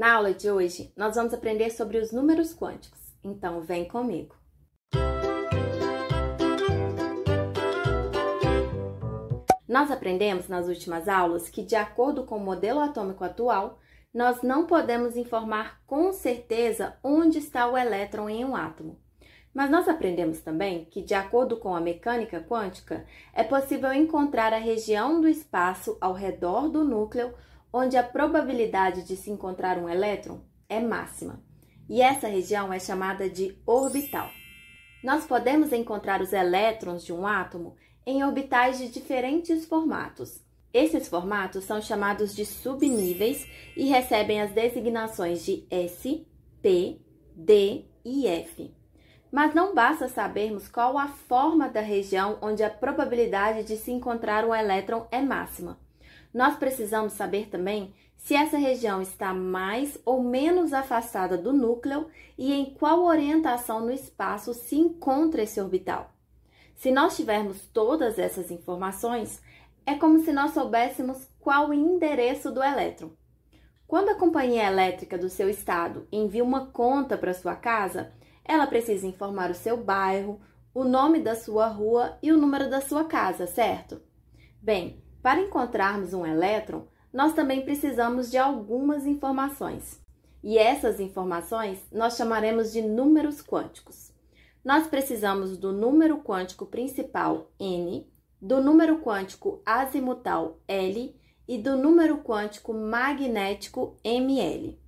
Na aula de hoje, nós vamos aprender sobre os números quânticos, então vem comigo! Nós aprendemos nas últimas aulas que, de acordo com o modelo atômico atual, nós não podemos informar com certeza onde está o elétron em um átomo. Mas nós aprendemos também que, de acordo com a mecânica quântica, é possível encontrar a região do espaço ao redor do núcleo onde a probabilidade de se encontrar um elétron é máxima, e essa região é chamada de orbital. Nós podemos encontrar os elétrons de um átomo em orbitais de diferentes formatos. Esses formatos são chamados de subníveis e recebem as designações de S, P, D e F. Mas não basta sabermos qual a forma da região onde a probabilidade de se encontrar um elétron é máxima. Nós precisamos saber também se essa região está mais ou menos afastada do núcleo e em qual orientação no espaço se encontra esse orbital. Se nós tivermos todas essas informações, é como se nós soubéssemos qual o endereço do elétron. Quando a companhia elétrica do seu estado envia uma conta para sua casa, ela precisa informar o seu bairro, o nome da sua rua e o número da sua casa, certo? Bem, para encontrarmos um elétron, nós também precisamos de algumas informações. E essas informações nós chamaremos de números quânticos. Nós precisamos do número quântico principal n, do número quântico azimutal l e do número quântico magnético ml.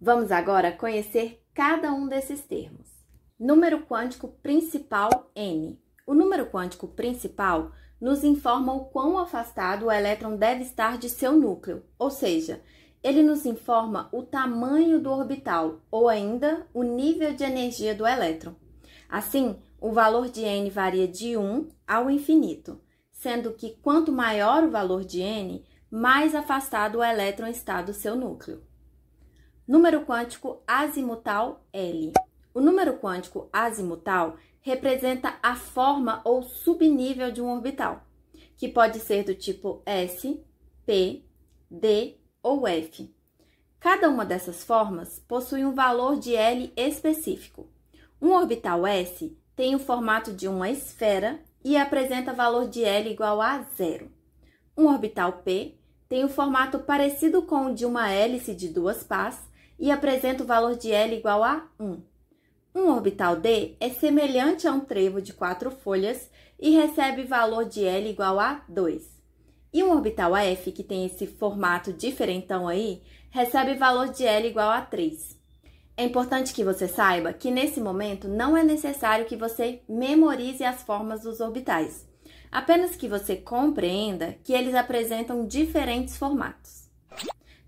Vamos agora conhecer cada um desses termos. Número quântico principal n. O número quântico principal nos informa o quão afastado o elétron deve estar de seu núcleo, ou seja, ele nos informa o tamanho do orbital ou ainda o nível de energia do elétron. Assim, o valor de n varia de 1 ao infinito, sendo que quanto maior o valor de n, mais afastado o elétron está do seu núcleo. Número quântico azimutal L. O número quântico azimutal representa a forma ou subnível de um orbital, que pode ser do tipo S, P, D ou F. Cada uma dessas formas possui um valor de L específico. Um orbital S tem o formato de uma esfera e apresenta valor de L igual a zero. Um orbital P tem o formato parecido com o de uma hélice de duas pás e apresenta o valor de L igual a 1. Um orbital D é semelhante a um trevo de quatro folhas e recebe valor de L igual a 2. E um orbital f que tem esse formato diferentão aí, recebe valor de L igual a 3. É importante que você saiba que nesse momento não é necessário que você memorize as formas dos orbitais, apenas que você compreenda que eles apresentam diferentes formatos.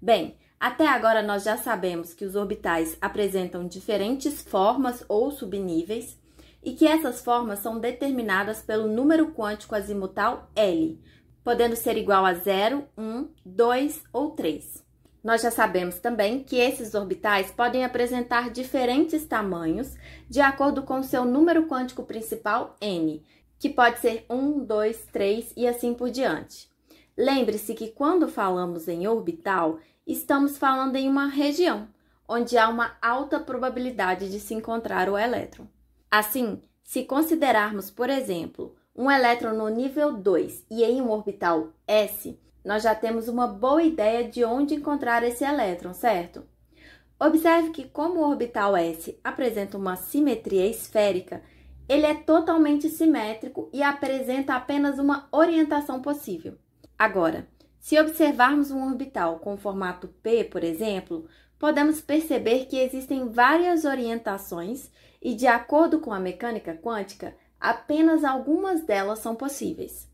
Bem, até agora, nós já sabemos que os orbitais apresentam diferentes formas ou subníveis e que essas formas são determinadas pelo número quântico azimutal L, podendo ser igual a 0, 1, 2 ou 3. Nós já sabemos também que esses orbitais podem apresentar diferentes tamanhos de acordo com seu número quântico principal n, que pode ser 1, 2, 3 e assim por diante. Lembre-se que quando falamos em orbital, estamos falando em uma região onde há uma alta probabilidade de se encontrar o elétron. Assim, se considerarmos, por exemplo, um elétron no nível 2 e em um orbital s, nós já temos uma boa ideia de onde encontrar esse elétron, certo? Observe que, como o orbital s apresenta uma simetria esférica, ele é totalmente simétrico e apresenta apenas uma orientação possível. Agora, se observarmos um orbital com formato P, por exemplo, podemos perceber que existem várias orientações e, de acordo com a mecânica quântica, apenas algumas delas são possíveis.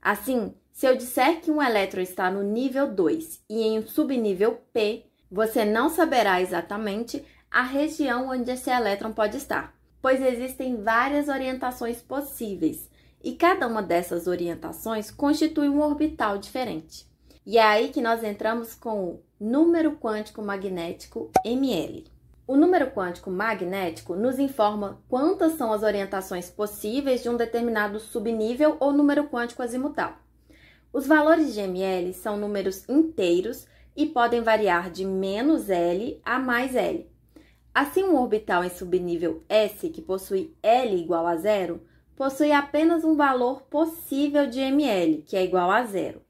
Assim, se eu disser que um elétron está no nível 2 e em um subnível P, você não saberá exatamente a região onde esse elétron pode estar, pois existem várias orientações possíveis e cada uma dessas orientações constitui um orbital diferente. E é aí que nós entramos com o número quântico magnético ML. O número quântico magnético nos informa quantas são as orientações possíveis de um determinado subnível ou número quântico azimutal. Os valores de ML são números inteiros e podem variar de menos L a mais L. Assim, um orbital em subnível S, que possui L igual a zero, possui apenas um valor possível de ML, que é igual a zero.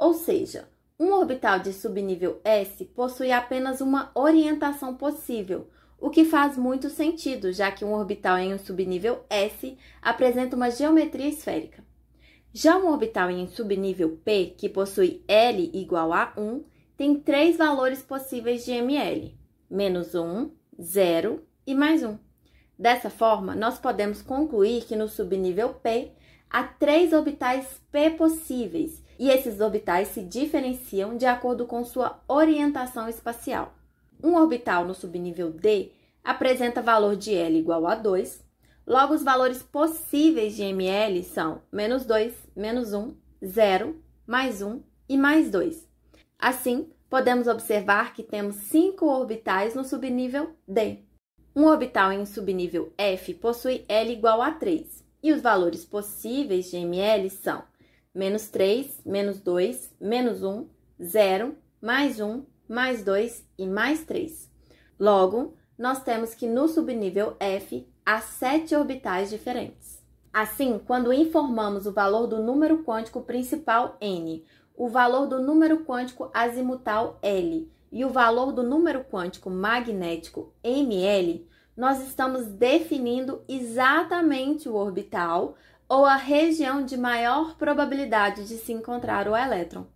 Ou seja, um orbital de subnível S possui apenas uma orientação possível, o que faz muito sentido, já que um orbital em um subnível S apresenta uma geometria esférica. Já um orbital em um subnível P, que possui L igual a 1, tem três valores possíveis de ml: menos 1, 0 e mais 1. Dessa forma, nós podemos concluir que no subnível P há três orbitais P possíveis e esses orbitais se diferenciam de acordo com sua orientação espacial. Um orbital no subnível D apresenta valor de L igual a 2, logo os valores possíveis de ml são menos 2, menos 1, 0, mais 1 e mais 2. Assim, podemos observar que temos cinco orbitais no subnível D. Um orbital em subnível F possui L igual a 3 e os valores possíveis de ml são menos 3, menos 2, menos 1, 0, mais 1, mais 2 e mais 3. Logo, nós temos que no subnível F há sete orbitais diferentes. Assim, quando informamos o valor do número quântico principal n, o valor do número quântico azimutal L e o valor do número quântico magnético ml, nós estamos definindo exatamente o orbital ou a região de maior probabilidade de se encontrar o elétron.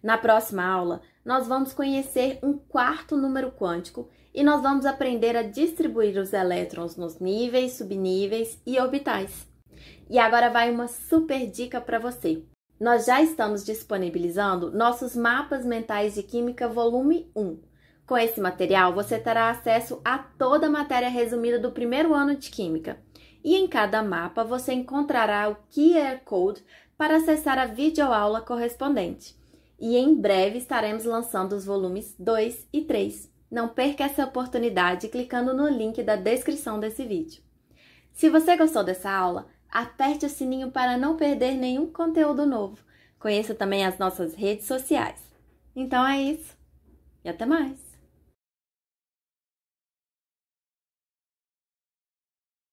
Na próxima aula, nós vamos conhecer um quarto número quântico e nós vamos aprender a distribuir os elétrons nos níveis, subníveis e orbitais. E agora vai uma super dica para você. Nós já estamos disponibilizando nossos mapas mentais de química volume 1. Com esse material, você terá acesso a toda a matéria resumida do primeiro ano de química e em cada mapa você encontrará o QR Code para acessar a videoaula correspondente. E em breve estaremos lançando os volumes 2 e 3. Não perca essa oportunidade clicando no link da descrição desse vídeo. Se você gostou dessa aula, aperte o sininho para não perder nenhum conteúdo novo. Conheça também as nossas redes sociais. Então é isso e até mais!